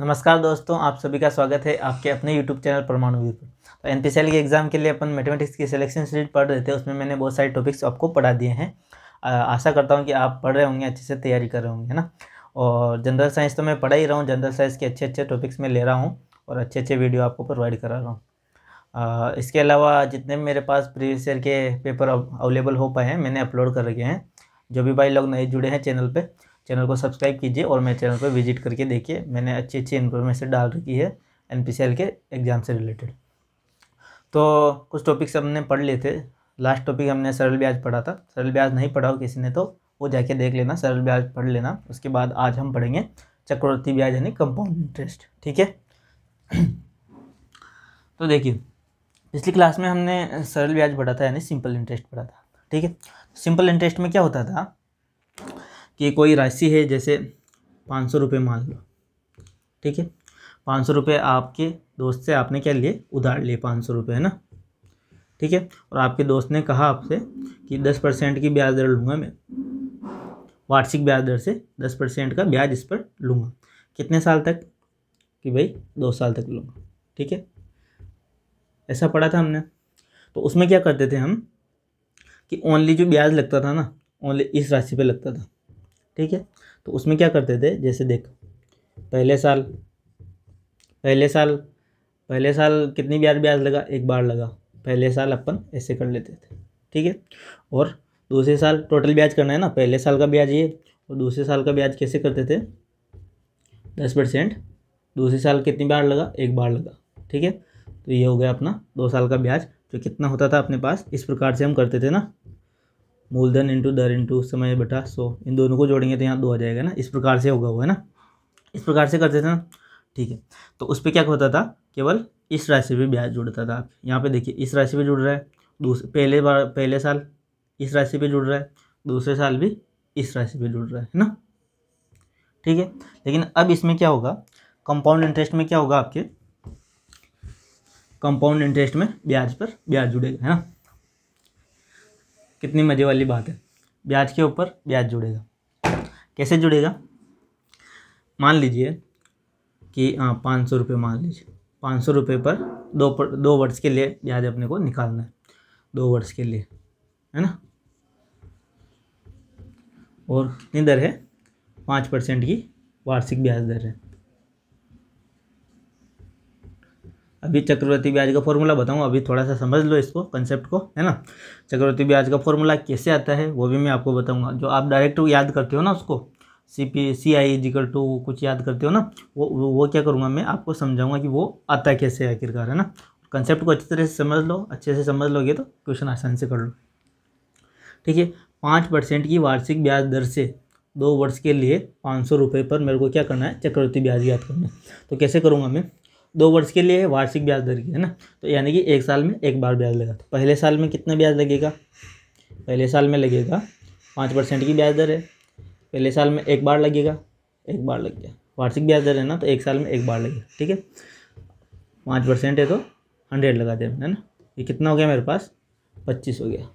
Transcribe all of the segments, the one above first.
नमस्कार दोस्तों आप सभी का स्वागत है आपके अपने यूट्यूब चैनल परमाणु पर तो एन के एग्ज़ाम के लिए अपन मैथमेटिक्स की सिलेक्शन सीरीज पढ़ रहे थे उसमें मैंने बहुत सारे टॉपिक्स आपको पढ़ा दिए हैं आशा करता हूँ कि आप पढ़ रहे होंगे अच्छे से तैयारी कर रहे होंगे है ना और जनरल साइंस तो मैं पढ़ा ही रहा हूँ जनरल साइंस के अच्छे अच्छे टॉपिक्स में ले रहा हूँ और अच्छे अच्छे वीडियो आपको प्रोवाइड करा रहा हूँ इसके अलावा जितने मेरे पास प्रीवियस ईयर के पेपर अवेलेबल हो पाए हैं मैंने अपलोड कर रखे हैं जो भी भाई लोग नए जुड़े हैं चैनल पर चैनल को सब्सक्राइब कीजिए और मेरे चैनल पर विजिट करके देखिए मैंने अच्छी अच्छी इन्फॉर्मेशन डाल रखी है एन के एग्ज़ाम से रिलेटेड तो कुछ टॉपिक्स हमने पढ़ लिए थे लास्ट टॉपिक हमने सरल ब्याज पढ़ा था सरल ब्याज नहीं पढ़ा हो किसी ने तो वो जाके देख लेना सरल ब्याज पढ़ लेना उसके बाद आज हम पढ़ेंगे चक्रवर्ती ब्याज यानी कंपाउंड इंटरेस्ट ठीक है तो देखिए पिछली क्लास में हमने सरल ब्याज पढ़ा था यानी सिंपल इंटरेस्ट पढ़ा था ठीक है सिंपल इंटरेस्ट में क्या होता था कि कोई राशि है जैसे पाँच सौ रुपये मान लो ठीक है पाँच सौ रुपये आपके दोस्त से आपने क्या लिए उधार लिए पाँच सौ रुपये है ना ठीक है और आपके दोस्त ने कहा आपसे कि दस परसेंट की ब्याज दर लूँगा मैं वार्षिक ब्याज दर से दस परसेंट का ब्याज इस पर लूँगा कितने साल तक कि भाई दो साल तक लूँगा ठीक है ऐसा पढ़ा था हमने तो उसमें क्या करते थे हम कि ओनली जो ब्याज लगता था ना ओनली इस राशि पे लगता था ठीक है तो उसमें क्या करते थे जैसे देख पहले साल पहले साल पहले साल कितनी ब्याज ब्याज लगा एक बार लगा पहले साल अपन ऐसे कर लेते थे ठीक है और दूसरे साल टोटल ब्याज करना है ना पहले साल का ब्याज ये और दूसरे साल का ब्याज कैसे करते थे दस परसेंट दूसरे साल कितनी बार लगा एक बार लगा ठीक है तो ये हो गया अपना दो साल का ब्याज जो कितना होता था अपने पास इस प्रकार से हम करते थे ना मूलधन इंटू दर इंटू समय बटा सो इन दोनों को जोड़ेंगे तो यहाँ दो आ जाएगा ना इस प्रकार से होगा वो है ना इस प्रकार से करते थे ना ठीक है तो उस पर क्या होता था केवल इस राशि पर ब्याज जुड़ता था आप यहाँ पे देखिए इस राशि पे जुड़ रहा है दूसरे पहले बार पहले साल इस राशि पे जुड़ रहा है दूसरे साल भी इस राशि पे जुड़ रहा है ना ठीक है लेकिन अब इसमें क्या होगा कंपाउंड इंटरेस्ट में क्या होगा आपके कंपाउंड इंटरेस्ट में ब्याज पर ब्याज जुड़ेगा है ना कितनी मज़े वाली बात है ब्याज के ऊपर ब्याज जुड़ेगा कैसे जुड़ेगा मान लीजिए कि हाँ पाँच सौ रुपये मान लीजिए पाँच सौ रुपये पर दो पर दो वर्ष के लिए ब्याज अपने को निकालना है दो वर्ष के लिए है ना और कितनी दर है पाँच परसेंट की वार्षिक ब्याज दर है अभी चक्रवर्ती ब्याज का फॉर्मूला बताऊँ अभी थोड़ा सा समझ लो इसको कंसेप्ट को है ना चक्रवर्ती ब्याज का फॉर्मूला कैसे आता है वो भी मैं आपको बताऊँगा जो आप डायरेक्ट याद करते हो ना उसको C P C I equal to कुछ याद करते हो ना वो वो क्या करूँगा मैं आपको समझाऊँगा कि वो आता है कैसे है आखिरकार है ना कंसेप्ट को अच्छी तरह से समझ लो अच्छे से समझ लोगे तो क्वेश्चन आसान से कर लो ठीक है पाँच परसेंट की वार्षिक ब्याज दर से दो वर्ष के लिए पाँच सौ रुपये पर मेरे को क्या करना है चक्रवर्ती ब्याज याद करना है तो कैसे करूँगा मैं दो वर्ष के लिए वार्षिक ब्याज दर की है ना तो यानी कि एक साल में एक बार ब्याज लगा तो पहले साल में कितना ब्याज लगेगा पहले साल में लगेगा पाँच परसेंट की ब्याज दर है पहले साल में एक बार लगेगा एक बार लग गया वार्षिक ब्याज दर है ना तो एक साल में एक बार लगेगा ठीक है पाँच परसेंट है तो हंड्रेड लगा देना है ना ये कितना हो गया मेरे पास पच्चीस हो गया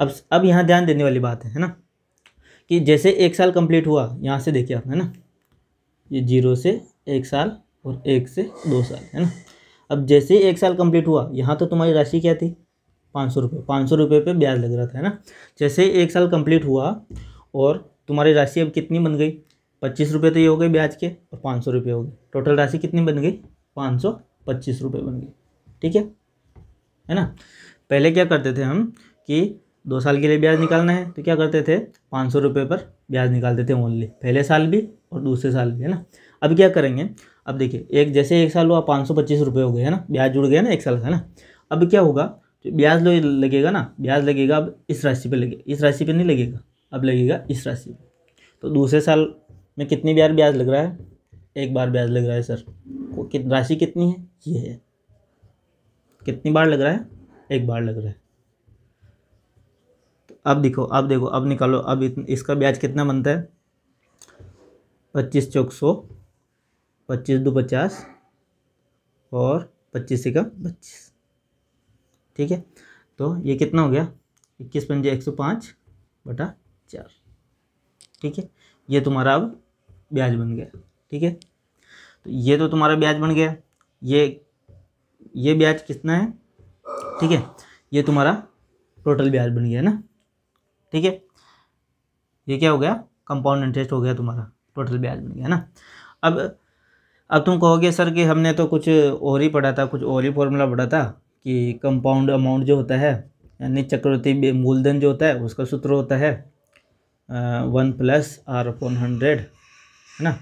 अब अब यहाँ ध्यान देने वाली बात है है ना कि जैसे एक साल कंप्लीट हुआ यहाँ से देखिए आप है ना ये जीरो से एक साल और एक से दो साल है ना अब जैसे ही एक साल कंप्लीट हुआ यहाँ तो तुम्हारी राशि क्या थी पाँच सौ रुपये पाँच सौ रुपये पर ब्याज लग रहा था है ना जैसे ही एक साल कंप्लीट हुआ और तुम्हारी राशि अब कितनी बन गई पच्चीस रुपये तो ये हो गए ब्याज के और पाँच सौ रुपये हो गए टोटल राशि कितनी बन गई पाँच सौ पच्चीस रुपये बन गई ठीक है है ना पहले क्या करते थे हम कि दो साल के लिए ब्याज निकालना है तो क्या करते थे पाँच सौ रुपये पर ब्याज निकालते थे ओनली पहले साल भी और दूसरे साल भी है ना अब क्या करेंगे अब देखिए एक जैसे एक साल हुआ पाँच सौ पच्चीस रुपये हो गए है ना ब्याज जुड़ गया ना एक साल का ना अब क्या होगा तो ब्याज लो लगेगा ना ब्याज लगेगा अब इस राशि पे लगेगा इस राशि पे नहीं लगेगा अब लगेगा इस राशि पे तो दूसरे साल में कितनी बार ब्याज लग रहा है एक बार ब्याज लग रहा है सर वो कित राशि कितनी है ये है कितनी बार लग रहा है एक बार लग रहा है तो अब देखो अब देखो अब निकालो अब इसका ब्याज कितना बनता है पच्चीस चौक सौ पच्चीस दो पचास और पच्चीस कम पच्चीस ठीक है तो ये कितना हो गया इक्कीस पंजे एक सौ पाँच बटा चार ठीक है ये तुम्हारा अब ब्याज बन गया ठीक है तो ये तो तुम्हारा ब्याज बन गया ये ये ब्याज कितना है ठीक है ये तुम्हारा टोटल ब्याज बन गया ना ठीक है ये क्या हो गया कंपाउंड इंटरेस्ट हो गया तुम्हारा टोटल ब्याज बन गया ना अब अब तुम कहोगे सर कि हमने तो कुछ और ही पढ़ा था कुछ और ही फॉर्मूला पढ़ा था कि कंपाउंड अमाउंट जो होता है यानी चक्रवर्ती मूलधन जो होता है उसका सूत्र होता है one plus R upon hundred है ना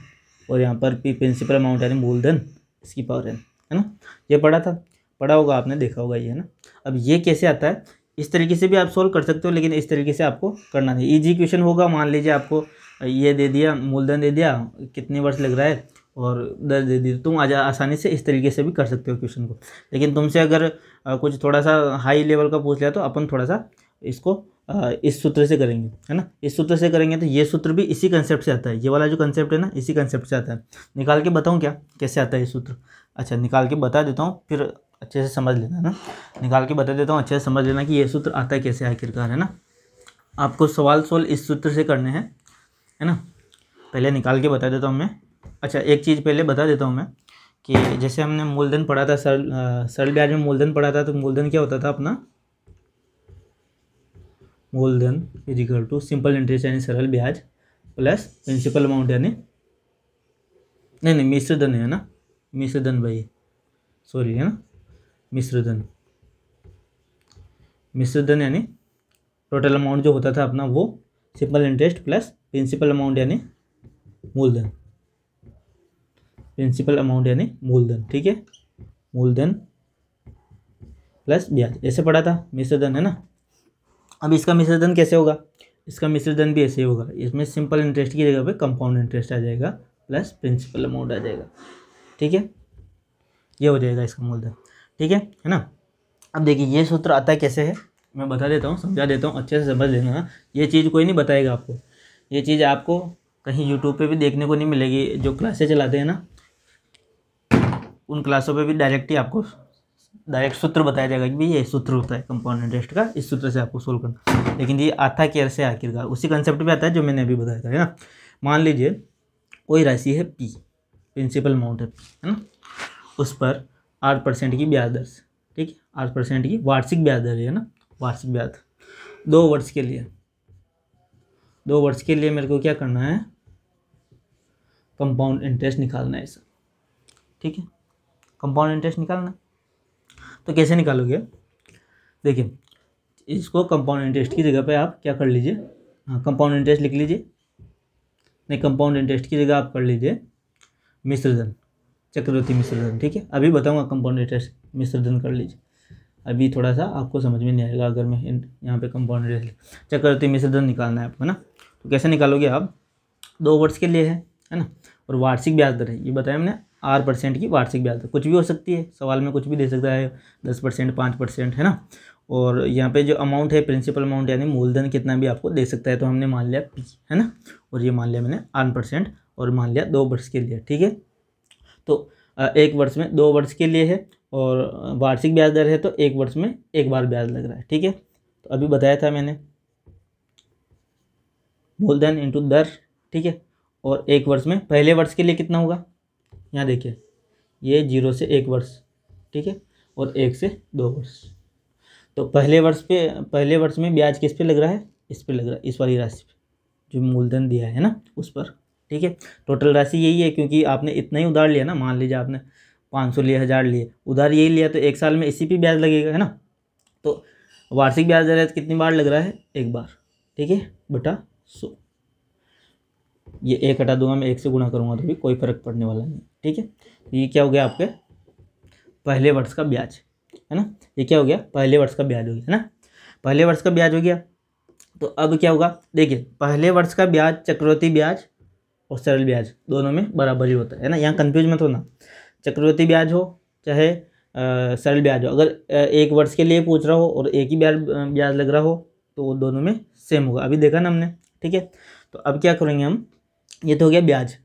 और यहाँ पर पी प्रिंसिपल अमाउंट यानी मूलधन इसकी पावर एन है ना ये पढ़ा था पढ़ा होगा आपने देखा होगा ये है ना अब ये कैसे आता है इस तरीके से भी आप सोल्व कर सकते हो लेकिन इस तरीके से आपको करना नहीं ईजी क्वेश्चन होगा मान लीजिए आपको ये दे दिया मूलधन दे दिया कितने वर्ष लग रहा है और दर्ज दे दी तुम आजा आसानी से इस तरीके से भी कर सकते हो क्वेश्चन को लेकिन तुमसे अगर कुछ थोड़ा सा हाई लेवल का पूछ लिया तो अपन थोड़ा सा इसको इस सूत्र से करेंगे है ना इस सूत्र से करेंगे तो ये सूत्र भी इसी कंसेप्ट से आता है ये वाला जो कंसेप्ट है ना इसी कंसेप्ट से आता है निकाल के बताऊँ क्या कैसे आता है ये सूत्र अच्छा निकाल के बता देता हूँ फिर अच्छे से समझ लेना है ना निकाल के बता देता हूँ अच्छे से समझ लेना कि ये सूत्र आता है कैसे आखिरकार है ना आपको सवाल सोल इस सूत्र से करने हैं है ना पहले निकाल के बता देता हूँ मैं अच्छा एक चीज़ पहले बता देता हूँ मैं कि जैसे हमने मूलधन पढ़ा था सरल सरल ब्याज में मूलधन पढ़ा था तो मूलधन क्या होता था अपना मूलधन is equal to simple interest यानी सरल ब्याज प्लस प्रिंसिपल अमाउंट यानी नहीं नहीं मिश्र धन है ना मिश्र धन भाई सॉरी है ना मिश्र धन मिश्र धन यानी टोटल अमाउंट जो होता था अपना वो simple interest plus principal amount यानी मूलधन प्रिंसिपल अमाउंट यानी मूलधन ठीक है मूलधन प्लस ब्याज ऐसे पढ़ा था मिश्रधन है ना अब इसका मिश्रधन कैसे होगा इसका मिश्रधन भी ऐसे ही होगा इसमें सिंपल इंटरेस्ट की जगह पे कंपाउंड इंटरेस्ट आ जाएगा प्लस प्रिंसिपल अमाउंट आ जाएगा ठीक है ये हो जाएगा इसका मूलधन ठीक है है ना अब देखिए ये सूत्र आता कैसे है मैं बता देता हूँ समझा देता हूँ अच्छे से समझ लेना ये चीज़ कोई नहीं बताएगा आपको ये चीज़ आपको कहीं यूट्यूब पे भी देखने को नहीं मिलेगी जो क्लासेस चलाते हैं ना उन क्लासों पे भी डायरेक्ट ही आपको डायरेक्ट सूत्र बताया जाएगा कि भाई ये सूत्र होता है कंपाउंड इंटरेस्ट का इस सूत्र से आपको सोल्व करना लेकिन ये आता केयर से आखिरकार उसी कंसेप्ट पे आता है जो मैंने अभी बताया था है ना मान लीजिए कोई राशि है पी प्रिंसिपल अमाउंट है पी है ना उस पर आठ परसेंट की ब्याज दर ठीक है आठ परसेंट की वार्षिक ब्याज दर है ना वार्षिक ब्याज दो वर्ष के लिए दो वर्ष के लिए मेरे को क्या करना है कंपाउंड इंटरेस्ट निकालना है सर ठीक है कंपाउंड इंटरेस्ट निकालना तो कैसे निकालोगे देखिए इसको कंपाउंड इंटरेस्ट की जगह पे आप क्या कर लीजिए हाँ कंपाउंड इंटरेस्ट लिख लीजिए नहीं कंपाउंड इंटरेस्ट की जगह आप कर लीजिए मिश्रधन चक्रवर्ती मिश्रधन ठीक है अभी बताऊंगा कंपाउंड इंटरेस्ट मिश्रधन कर लीजिए अभी थोड़ा सा आपको समझ में नहीं आएगा अगर मैं यहाँ पे कंपाउंड इंटरेस्ट चक्रवर्ती मिश्रधन निकालना है आपको ना तो कैसे निकालोगे आप दो वर्ष के लिए है है ना और वार्षिक ब्याज दर है ये बताया हमने आर परसेंट की वार्षिक ब्याज दर कुछ भी हो सकती है सवाल में कुछ भी दे सकता है दस परसेंट पाँच परसेंट है ना और यहाँ पे जो अमाउंट है प्रिंसिपल अमाउंट यानी मूलधन कितना भी आपको दे सकता है तो हमने मान लिया पी है ना और ये मान लिया मैंने आठ परसेंट और मान लिया दो वर्ष के लिए ठीक है तो एक वर्ष में दो वर्ष के लिए है और वार्षिक ब्याज दर है तो एक वर्ष में एक बार ब्याज लग रहा है ठीक है तो अभी बताया था मैंने मूलधन इंटू दर ठीक है और एक वर्ष में पहले वर्ष के लिए कितना होगा यहाँ देखिए ये जीरो से एक वर्ष ठीक है और एक से दो वर्ष तो पहले वर्ष पे पहले वर्ष में ब्याज किस पे लग रहा है इस पे लग रहा है इस वाली राशि पे जो मूलधन दिया है ना उस पर ठीक है टोटल राशि यही है क्योंकि आपने इतना ही उधार लिया ना मान लीजिए आपने पाँच सौ लिए हज़ार लिए उधार यही लिया तो एक साल में इसी पे ब्याज लगेगा है ना तो वार्षिक ब्याज दर कितनी बार लग रहा है एक बार ठीक है बटा सौ ये एक हटा दूंगा मैं एक से गुणा करूँगा तो भी कोई फ़र्क पड़ने वाला नहीं ठीक है ये क्या हो गया आपके पहले वर्ष का ब्याज है ना ये क्या हो गया पहले वर्ष का ब्याज हो गया है ना पहले वर्ष का ब्याज हो गया तो अब क्या होगा देखिए पहले वर्ष का ब्याज चक्रवर्ती ब्याज और सरल ब्याज दोनों में बराबर ही होता है ना यहाँ कन्फ्यूज मत होना चक्रवर्ती ब्याज हो चाहे सरल ब्याज हो अगर एक वर्ष के लिए पूछ रहा हो और एक ही ब्याज ब्याज लग रहा हो तो वो दोनों में सेम होगा अभी देखा ना हमने ठीक है तो अब क्या करेंगे हम ये तो हो गया ब्याज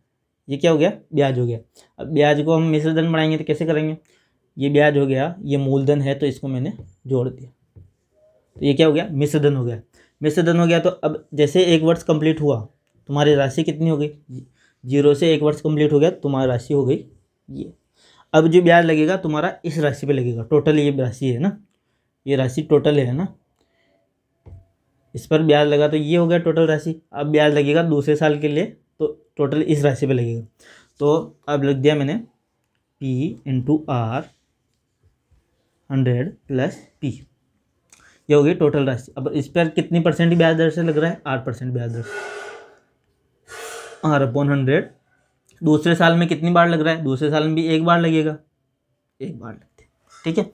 ये क्या हो गया ब्याज हो गया अब ब्याज को हम मिश्रधन बनाएंगे तो कैसे करेंगे ये ब्याज हो गया ये मूलधन है तो इसको मैंने जोड़ दिया तो ये क्या हो गया मिश्रधन हो गया मिश्रधन हो गया तो अब जैसे एक वर्ष कंप्लीट हुआ तुम्हारी राशि कितनी हो गई जीरो से एक वर्ष कंप्लीट हो गया तुम्हारी राशि हो गई ये अब जो ब्याज लगेगा तुम्हारा इस राशि पे लगेगा टोटल ये राशि है ना ये राशि टोटल है ना इस पर ब्याज लगा तो ये हो गया टोटल राशि अब ब्याज लगेगा दूसरे साल के लिए टोटल इस राशि पे लगेगा तो अब लिख दिया मैंने P into R hundred plus P ये हो गई टोटल राशि अब इस पर कितनी परसेंट ब्याज दर से लग रहा है आठ परसेंट ब्याज दर आर अपॉन हंड्रेड दूसरे साल में कितनी बार लग रहा है दूसरे साल में भी एक बार लगेगा एक बार लगते ठीक है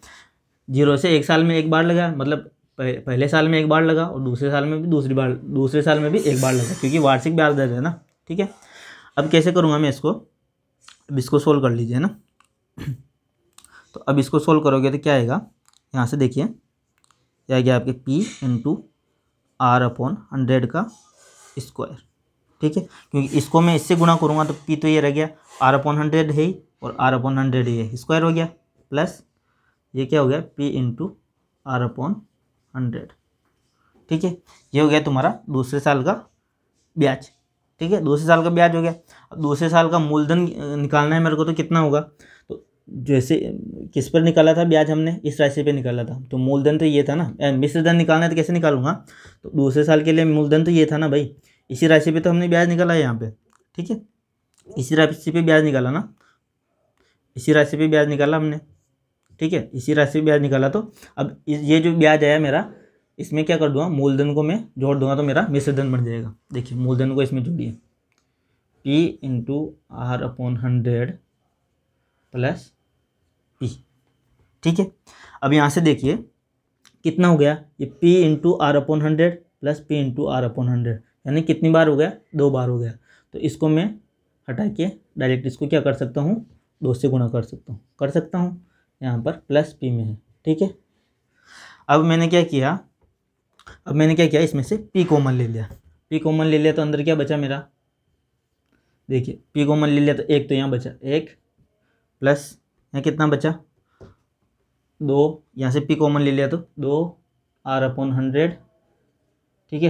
जीरो से एक साल में एक बार लगा मतलब पहले साल में एक बार लगा और दूसरे साल में भी दूसरी बार दूसरे साल में भी एक बार लगा क्योंकि वार्षिक ब्याज दर है ना ठीक है अब कैसे करूँगा मैं इसको अब इसको सोल्व कर लीजिए ना तो अब इसको सोल्व करोगे तो क्या आएगा यहाँ से देखिए यह आ गया आपके P into R upon hundred का स्क्वायर ठीक है क्योंकि इसको मैं इससे गुणा करूँगा तो पी तो ये रह गया आर अपॉन हंड्रेड है ही और आर अपॉन हंड्रेड ये स्क्वायर हो गया प्लस ये क्या हो गया P into R upon hundred ठीक है ये हो गया तुम्हारा दूसरे साल का ब्याज ठीक है दूसरे साल का ब्याज हो गया अब दूसरे साल का मूलधन निकालना है मेरे को तो कितना होगा तो जैसे किस पर निकाला था ब्याज हमने इस राशि पे निकाला था तो मूलधन तो ये था ना मिश्र धन निकालना है तो कैसे निकालूंगा तो दूसरे साल के लिए मूलधन तो ये था ना भाई इसी राशि पे तो हमने ब्याज निकाला है यहाँ पे ठीक है इसी राशि पे ब्याज निकाला ना इसी राशि पे ब्याज निकाला हमने ठीक है इसी राशि पर ब्याज निकाला तो अब ये जो ब्याज आया मेरा इसमें क्या कर दूंगा मूलधन को मैं जोड़ दूंगा तो मेरा मिश्रधन बन जाएगा देखिए मूलधन को इसमें जोड़िए P into R upon hundred plus P ठीक है अब यहाँ से देखिए कितना हो गया ये P into R upon hundred plus P into R upon hundred यानी कितनी बार हो गया दो बार हो गया तो इसको मैं हटा के डायरेक्ट इसको क्या कर सकता हूँ दो से गुणा कर सकता हूँ कर सकता हूँ यहाँ पर प्लस पी में है ठीक है अब मैंने क्या किया अब मैंने क्या किया इसमें से पी कॉमन ले लिया पी कॉमन ले लिया तो अंदर क्या बचा मेरा देखिए पी कॉमन ले लिया तो एक तो यहाँ बचा एक प्लस यहाँ कितना बचा दो यहाँ से पी कॉमन ले लिया तो दो आर अपॉन हंड्रेड ठीक है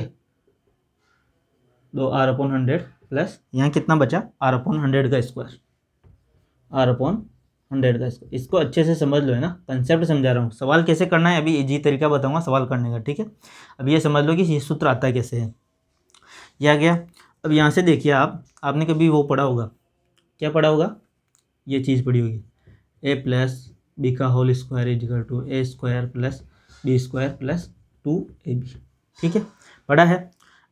दो आर अपॉन हंड्रेड प्लस यहाँ कितना बचा आर अपॉन हंड्रेड का स्क्वायर आर अपॉन हंड्रेड का इसको इसको अच्छे से समझ लो है ना कंसेप्ट समझा रहा हूँ सवाल कैसे करना है अभी जी तरीका बताऊँगा सवाल करने का ठीक है अब ये समझ लो कि ये सूत्र आता कैसे है यह आ गया अब यहाँ से देखिए आप आपने कभी वो पढ़ा होगा क्या पढ़ा होगा ये चीज़ पढ़ी होगी ए प्लस बी का whole square is equal to A square plus B square plus two A B ठीक है पढ़ा है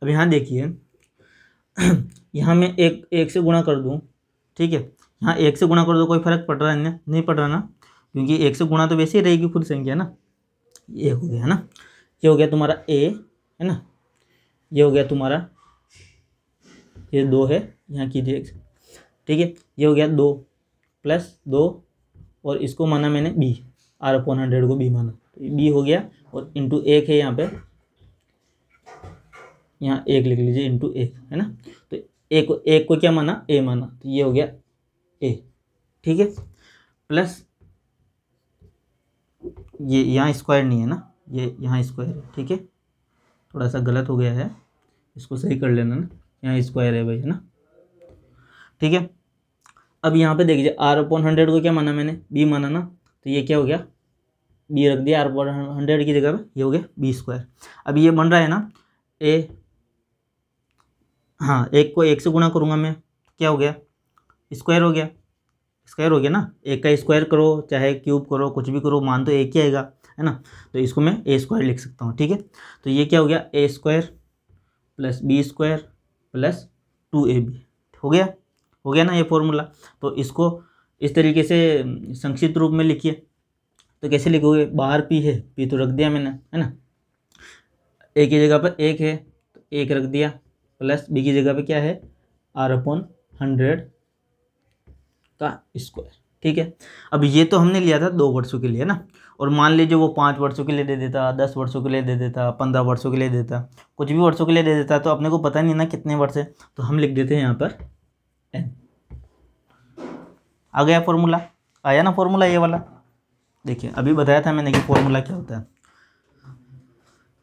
अब यहाँ देखिए यहाँ मैं एक एक से गुणा कर दूँ ठीक है यहाँ एक से गुणा कर दो कोई फर्क पड़ रहा है नहीं, पड़ रहा ना क्योंकि एक से गुणा तो वैसे ही रहेगी फुल संख्या ना ये हो गया ना ये हो गया तुम्हारा ए है ना ये हो गया तुम्हारा ये दो है यहाँ कीजिए ठीक है ये हो गया दो प्लस दो और इसको माना मैंने बी आर अपन हंड्रेड को बी माना तो बी हो गया और इंटू एक है यहाँ पे यहाँ एक लिख लीजिए इंटू एक है ना ए को ए को क्या माना ए माना तो ये हो गया ए ठीक है प्लस ये यहाँ स्क्वायर नहीं है ना ये यहाँ स्क्वायर है ठीक है थोड़ा सा गलत हो गया है इसको सही कर लेना ना यहाँ स्क्वायर है भाई है ना ठीक है अब यहाँ पे देखिए आर अपॉन हंड्रेड को क्या माना मैंने बी माना ना तो ये क्या हो गया बी रख दिया आर अपॉन हंड्रेड की जगह पर ये हो गया बी स्क्वायर अब ये बन रहा है ना ए हाँ एक को एक से गुणा करूँगा मैं क्या हो गया स्क्वायर हो गया स्क्वायर हो गया ना एक का स्क्वायर करो चाहे क्यूब करो कुछ भी करो मान तो एक ही आएगा है ना तो इसको मैं ए स्क्वायर लिख सकता हूँ ठीक है तो ये क्या हो गया A square plus B square plus two A B हो गया हो गया ना ये फॉर्मूला तो इसको इस तरीके से संक्षिप्त रूप में लिखिए तो कैसे लिखोगे बाहर पी है पी तो रख दिया मैंने है ना एक ही जगह पर एक है तो एक रख दिया प्लस बी की जगह पे क्या है आर अपॉन हंड्रेड का स्क्वायर ठीक है अब ये तो हमने लिया था दो वर्षों के लिए ना और मान लीजिए वो पाँच वर्षों के लिए दे देता दस वर्षों के लिए दे देता पंद्रह वर्षों के लिए देता कुछ भी वर्षों के लिए दे देता तो अपने को पता नहीं ना कितने वर्ष है तो हम लिख देते हैं यहाँ पर एन आ गया फॉर्मूला आया ना फॉर्मूला ये वाला देखिए अभी बताया था मैंने कि फॉर्मूला क्या होता है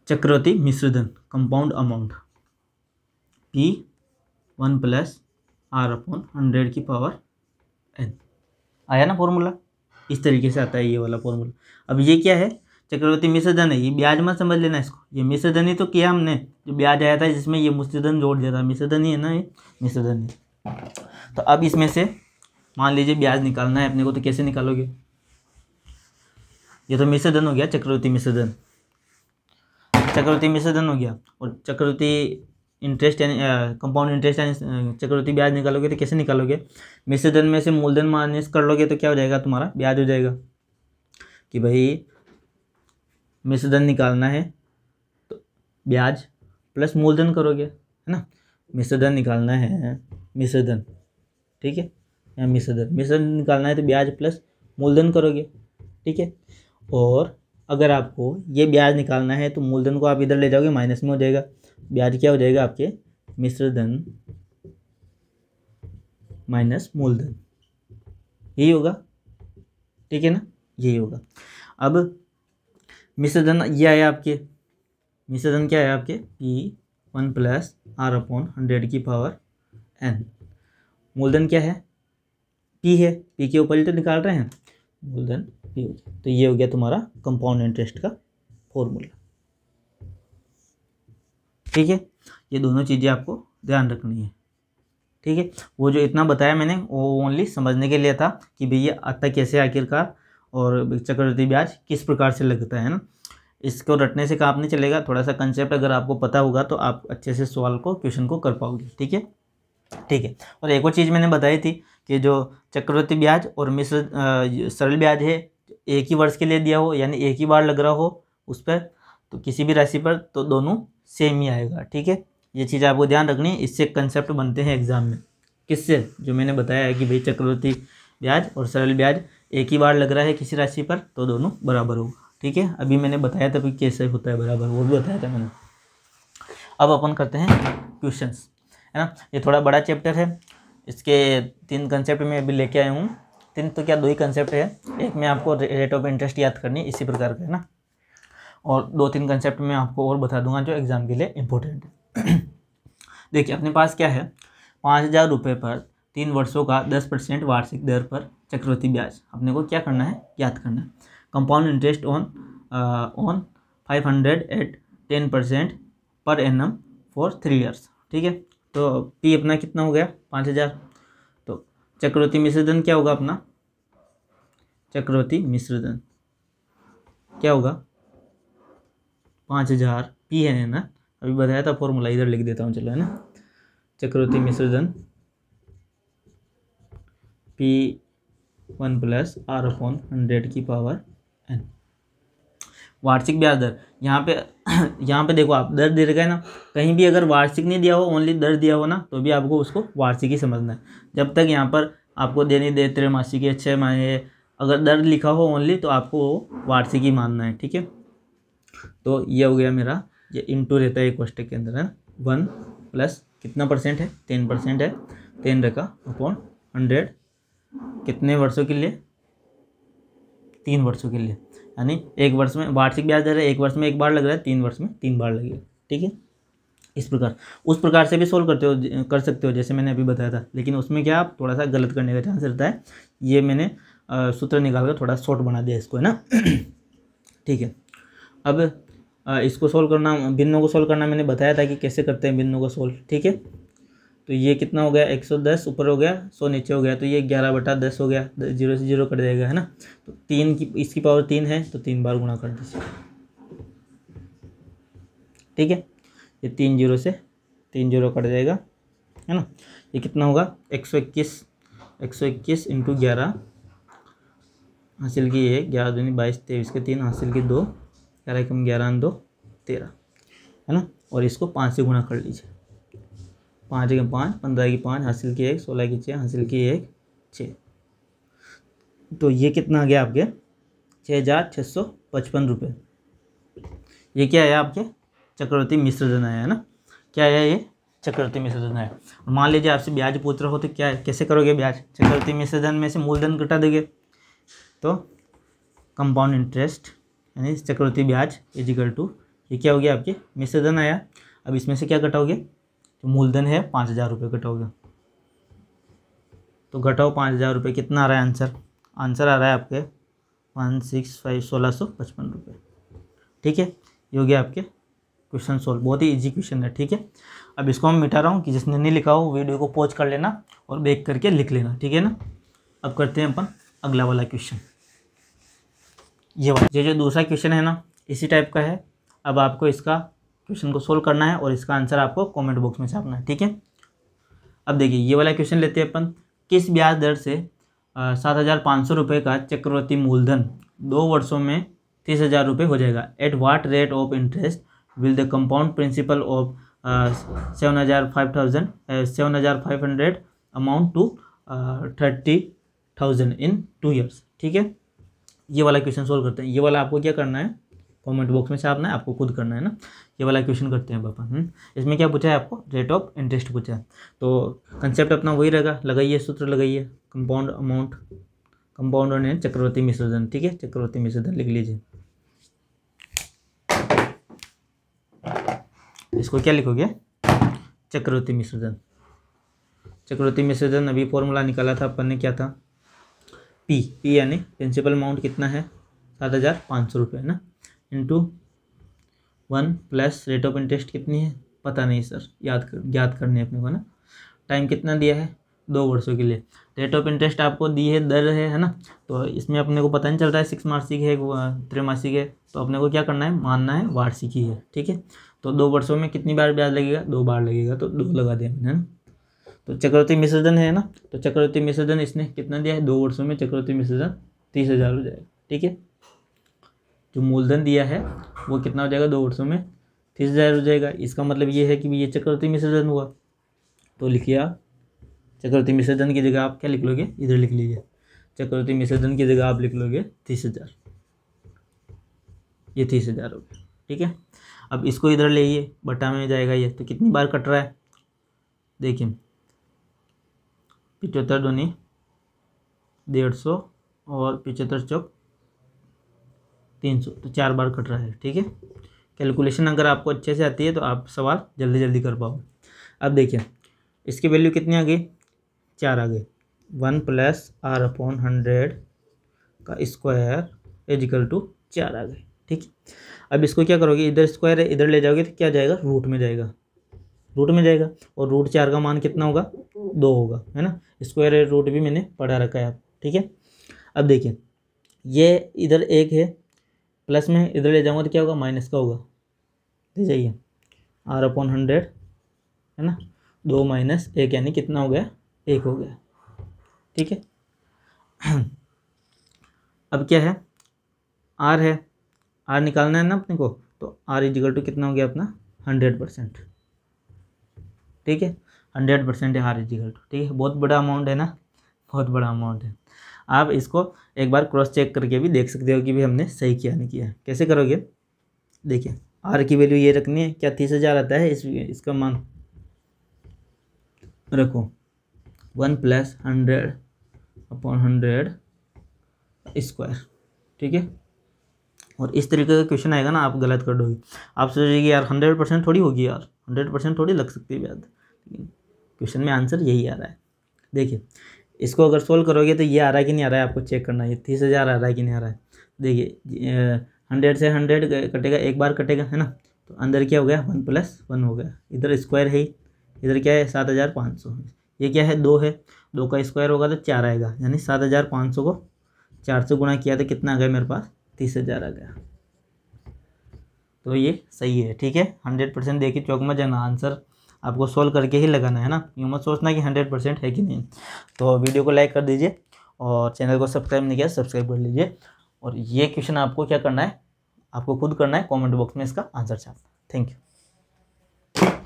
चक्रवर्ती मिश्रधन compound amount P one plus R upon hundred की पावर एन आया ना फॉर्मूला इस तरीके से आता है ये वाला फॉर्मूला अब ये क्या है चक्रवर्ती मिश्रधन है ये ब्याज मत समझ लेना इसको ये मिश्रधन ही तो किया हमने जो ब्याज आया था जिसमें ये मुस्लिधन जोड़ दिया था मिश्रधन ही है ना ये मिश्रधन ही तो अब इसमें से मान लीजिए ब्याज निकालना है अपने को तो कैसे निकालोगे ये तो मिश्रधन हो गया चक्रवर्ती मिश्रधन चक्रवर्ती मिश्रधन हो गया और चक्रवर्ती इंटरेस्ट यानी कंपाउंड इंटरेस्ट यानी चक्रवृद्धि ब्याज निकालोगे तो कैसे निकालोगे मिश्रधन में से मूलधन माइनस कर लोगे तो क्या हो जाएगा तुम्हारा ब्याज हो जाएगा कि भाई मिश्रधन निकालना है तो ब्याज प्लस मूलधन करोगे है ना मिश्रधन निकालना है मिश्रधन ठीक है या मिश्रधन मिश्रधन निकालना है तो ब्याज प्लस मूलधन करोगे ठीक है और अगर आपको ये ब्याज निकालना है तो मूलधन को आप इधर ले जाओगे माइनस में हो जाएगा ब्याज क्या हो जाएगा आपके मिश्र धन माइनस मूलधन यही होगा ठीक है ना यही होगा अब मिश्रधन ये आया आपके मिश्रधन क्या है आपके P one plus R upon hundred की पावर एन मूलधन क्या है पी है पी के ऊपर ही तो निकाल रहे हैं मूलधन पी हो गया तो ये हो गया तुम्हारा कंपाउंड इंटरेस्ट का फॉर्मूला ठीक है ये दोनों चीज़ें आपको ध्यान रखनी है ठीक है वो जो इतना बताया मैंने वो ओनली समझने के लिए था कि भैया आता कैसे आखिरकार और चक्रवर्ती ब्याज किस प्रकार से लगता है ना इसको रटने से काम नहीं चलेगा थोड़ा सा कंसेप्ट अगर आपको पता होगा तो आप अच्छे से सवाल को क्वेश्चन को कर पाओगे ठीक है ठीक है और एक और चीज़ मैंने बताई थी कि जो चक्रवर्ती ब्याज और मिश्र सरल ब्याज है एक ही वर्ष के लिए दिया हो यानी एक ही बार लग रहा हो उस पर तो किसी भी राशि पर तो दोनों सेम ही आएगा ठीक है ये चीज़ आपको ध्यान रखनी है इससे कंसेप्ट बनते हैं एग्ज़ाम में किससे जो मैंने बताया है कि भाई चक्रवर्ती ब्याज और सरल ब्याज एक ही बार लग रहा है किसी राशि पर तो दोनों बराबर होगा ठीक है अभी मैंने बताया था कि कैसे होता है बराबर वो भी बताया था मैंने अब अपन करते हैं क्वेश्चन है ना ये थोड़ा बड़ा चैप्टर है इसके तीन कंसेप्ट में अभी लेके आया हूँ तीन तो क्या दो ही कंसेप्ट है एक में आपको रेट ऑफ इंटरेस्ट याद करनी इसी प्रकार का है ना और दो तीन कंसेप्ट मैं आपको और बता दूंगा जो एग्ज़ाम के लिए इम्पोर्टेंट है देखिए अपने पास क्या है पाँच हज़ार रुपये पर तीन वर्षों का दस परसेंट वार्षिक दर पर चक्रवर्ती ब्याज अपने को क्या करना है याद करना है compound interest on on five hundred at ten percent per annum for three years ठीक है तो पी अपना कितना हो गया पाँच हज़ार तो चक्रवर्ती मिश्रधन क्या होगा अपना चक्रवर्ती मिश्रधन क्या होगा पाँच हज़ार पी है ना अभी बताया था फॉर्मूला इधर लिख देता हूँ चलो है ना चक्रवर्ती मिश्रधन P one plus R upon hundred की पावर एन वार्षिक ब्याज दर यहाँ पे यहाँ पे देखो आप दर दे रखा है ना कहीं भी अगर वार्षिक नहीं दिया हो ओनली दर दिया हो ना तो भी आपको उसको वार्षिक ही समझना है जब तक यहाँ पर आपको देने दे त्रैमासिक छः माह अगर दर लिखा हो ओनली तो आपको वो वार्षिक ही मानना है ठीक है तो ये हो गया मेरा ये इंटू रहता है एक कोष्टक के अंदर है वन प्लस कितना परसेंट है टेन परसेंट है टेन रखा अपॉन हंड्रेड कितने वर्षों के लिए तीन वर्षों के लिए यानी एक वर्ष में वार्षिक ब्याज दर है एक वर्ष में एक बार लग रहा है तीन वर्ष में तीन बार लगेगा ठीक है इस प्रकार उस प्रकार से भी सोल्व करते हो कर सकते हो जैसे मैंने अभी बताया था लेकिन उसमें क्या थोड़ा सा गलत करने का चांस रहता है ये मैंने सूत्र निकाल कर थोड़ा शॉर्ट बना दिया इसको है ना ठीक है अब इसको सोल्व करना भिन्नों को सोल्व करना मैंने बताया था कि कैसे करते हैं भिन्नों को सोल्व ठीक है तो ये कितना हो गया एक सौ दस ऊपर हो गया सौ नीचे हो गया तो ये ग्यारह बटा दस हो गया जीरो से जीरो कट जाएगा है ना तो तीन की इसकी पावर तीन है तो तीन बार गुणा कर दीजिए ठीक है ये तीन जीरो से तीन जीरो कट जाएगा है ना ये कितना होगा एक सौ इक्कीस एक सौ इक्कीस इंटू ग्यारह हासिल की ये ग्यारह दूनी बाईस तेईस के तीन हासिल की दो चार एकम ग्यारह दो तेरह है ना और इसको पाँच से गुणा कर लीजिए पाँच एकम पाँच पंद्रह की पाँच हासिल की एक सोलह की छः हासिल की एक छः तो ये कितना आ गया आपके छः हज़ार छः सौ पचपन रुपये ये क्या है आपके चक्रवर्ती मिश्र धन है ना क्या है ये चक्रवर्ती मिश्र धन है मान लीजिए आपसे ब्याज पूछ रहे हो तो क्या है कैसे करोगे ब्याज चक्रवर्ती मिश्र धन में से मूलधन घटा देंगे तो कंपाउंड इंटरेस्ट यानी चक्रवर्ती ब्याज इजिकल टू ये क्या हो गया आपके मिश्रधन आया अब इसमें से क्या कटाओगे तो मूलधन है पाँच हज़ार रुपये कटाओगे तो घटाओ पाँच हज़ार रुपये कितना आ रहा है आंसर आंसर आ रहा है आपके वन सिक्स फाइव सोलह सौ पचपन रुपये ठीक है ये हो गया आपके क्वेश्चन सोल्व बहुत ही इजी क्वेश्चन है ठीक है अब इसको हम मिटा रहा हूँ कि जिसने नहीं लिखा हो वीडियो को पॉज कर लेना और बेक करके लिख लेना ठीक है ना अब करते हैं अपन अगला वाला क्वेश्चन ये वाला ये जो दूसरा क्वेश्चन है ना इसी टाइप का है अब आपको इसका क्वेश्चन को सोल्व करना है और इसका आंसर आपको कमेंट बॉक्स में छापना है ठीक है अब देखिए ये वाला क्वेश्चन लेते हैं अपन किस ब्याज दर से सात हज़ार पाँच सौ रुपये का चक्रवर्ती मूलधन दो वर्षों में तीस हज़ार रुपये हो जाएगा at what rate of interest will the compound principal of seven हज़ार फाइव थाउजेंड सेवन हज़ार five hundred amount to thirty thousand in two years ठीक है ये वाला क्वेश्चन सोल्व करते हैं ये वाला आपको क्या करना है कमेंट बॉक्स में छापना है आपको खुद करना है ना ये वाला क्वेश्चन करते हैं पापा हम्म। इसमें क्या पूछा है आपको रेट ऑफ इंटरेस्ट पूछा है तो कंसेप्ट अपना वही रहेगा लगाइए सूत्र लगाइए compound amount compound on and चक्रवर्ती मिश्रधन ठीक है चक्रवर्ती मिश्रधन लिख लीजिए इसको क्या लिखोगे चक्रवर्ती मिश्रधन चक्रवर्ती मिश्रधन अभी फॉर्मूला निकाला था अपन ने क्या था पी पी यानी प्रिंसिपल अमाउंट कितना है सात हज़ार पाँच सौ रुपये ना into one plus rate of interest कितनी है पता नहीं सर याद कर याद करने अपने को ना टाइम कितना दिया है दो वर्षों के लिए रेट ऑफ इंटरेस्ट आपको दी है दर है है ना तो इसमें अपने को पता नहीं चल रहा है सिक्स मासिक है त्रैमासिक है तो अपने को क्या करना है मानना है वार्षिकी है ठीक है तो दो वर्षों में कितनी बार ब्याज लगेगा दो बार लगेगा तो दो लगा दिया मैंने तो चक्रवर्ती मिश्रधन है ना तो चक्रवर्ती मिश्रधन इसने कितना दिया है दो वर्षों में चक्रवर्ती मिश्रधन तीस हज़ार हो जाएगा ठीक है जो मूलधन दिया है वो कितना हो जाएगा दो वर्षों में तीस हज़ार हो जाएगा इसका मतलब ये है कि ये चक्रवर्ती मिश्रधन हुआ तो लिखिए आप चक्रवर्ती मिश्रधन की जगह आप क्या लिख लोगे इधर लिख लीजिए चक्रवर्ती मिश्रधन की जगह आप लिख लोगे तीस हज़ार ये तीस हज़ार हो गया ठीक है अब इसको इधर ले बटा में जाएगा ये तो कितनी बार कट रहा है देखिए पिचहत्तर दूनी डेढ़ सौ और पिचहत्तर चौक तीन सौ तो चार बार कट रहा है ठीक है कैलकुलेशन अगर आपको अच्छे से आती है तो आप सवाल जल्दी जल्दी कर पाओगे अब देखिए इसकी वैल्यू कितनी आ गई चार आ गई one plus R upon hundred का स्क्वायर इजिकल टू चार आ गए ठीक अब इसको क्या करोगे इधर स्क्वायर है इधर ले जाओगे तो क्या जाएगा रूट में जाएगा रूट में जाएगा और रूट चार का मान कितना होगा दो होगा है ना स्क्वायर रूट भी मैंने पढ़ा रखा है आप ठीक है अब देखिए ये इधर एक है प्लस में इधर ले जाऊंगा तो क्या होगा माइनस का होगा ले जाइए आर अपॉन हंड्रेड है ना दो माइनस एक यानी कितना हो गया एक हो गया ठीक है अब क्या है आर है आर निकालना है ना अपने को तो आर इजिकल टू कितना हो गया अपना हंड्रेड परसेंट ठीक है हंड्रेड परसेंट है हार इजिकल टू ठीक है बहुत बड़ा अमाउंट है ना बहुत बड़ा अमाउंट है आप इसको एक बार क्रॉस चेक करके भी देख सकते हो कि भी हमने सही किया नहीं किया कैसे करोगे देखिए आर की वैल्यू ये रखनी है क्या तीस हज़ार आता है इस इसका मान रखो one plus hundred upon hundred square ठीक है और इस तरीके का क्वेश्चन आएगा ना आप गलत कर दोगे आप सोचिए यार हंड्रेड परसेंट थोड़ी होगी यार हंड्रेड परसेंट थोड़ी लग सकती है याद क्वेश्चन में आंसर यही आ रहा है देखिए इसको अगर सोल्व करोगे तो ये आ रहा है कि नहीं आ रहा है आपको चेक करना है तीस हज़ार आ रहा है कि नहीं आ रहा है देखिए हंड्रेड से हंड्रेड कटेगा एक बार कटेगा है ना तो अंदर क्या हो गया वन प्लस वन हो गया इधर स्क्वायर है इधर क्या है सात हज़ार पाँच सौ ये क्या है दो है दो का स्क्वायर होगा तो चार आएगा यानी सात हज़ार पाँच सौ को चार सौ गुणा किया तो कितना आ गया मेरे पास तीस हज़ार आ गया तो ये सही है ठीक है हंड्रेड परसेंट देखिए चौक में जाना आंसर आपको सोल्व करके ही लगाना है ना यूँ मत सोचना कि हंड्रेड परसेंट है कि नहीं तो वीडियो को लाइक कर दीजिए और चैनल को सब्सक्राइब नहीं किया सब्सक्राइब तो कर लीजिए और ये क्वेश्चन आपको क्या करना है आपको खुद करना है कमेंट बॉक्स में इसका आंसर चाहता थैंक यू